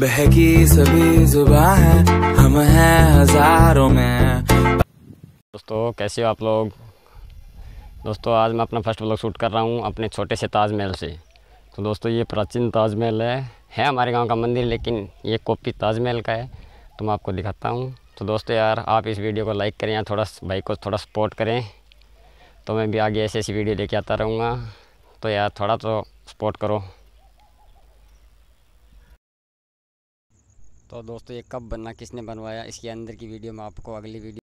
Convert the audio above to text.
बहकी सभी जुबा है हम हैं हजारों में दोस्तों कैसे हो आप लोग दोस्तों आज मैं अपना फर्स्ट ब्लॉग शूट कर रहा हूँ अपने छोटे से ताजमहल से तो दोस्तों ये प्राचीन ताजमहल है है हमारे गांव का मंदिर लेकिन ये कॉपी ताजमहल का है तो मैं आपको दिखाता हूँ तो दोस्तों यार आप इस वीडियो को लाइक करें या थोड़ा भाई को थोड़ा सपोर्ट करें तो मैं भी आगे ऐसी ऐसी वीडियो लेके आता रहूँगा तो यार थोड़ा तो सपोर्ट करो तो दोस्तों ये कब बनना किसने बनवाया इसके अंदर की वीडियो में आपको अगली वीडियो